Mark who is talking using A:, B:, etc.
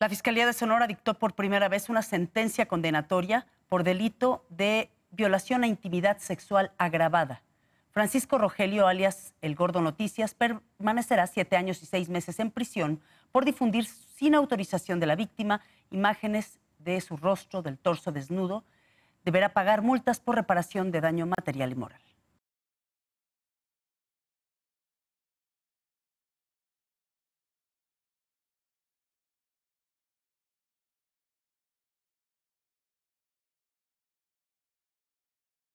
A: La Fiscalía de Sonora dictó por primera vez una sentencia condenatoria por delito de violación a intimidad sexual agravada. Francisco Rogelio, alias El Gordo Noticias, permanecerá siete años y seis meses en prisión por difundir sin autorización de la víctima imágenes de su rostro, del torso desnudo. Deberá pagar multas por reparación de daño material y moral.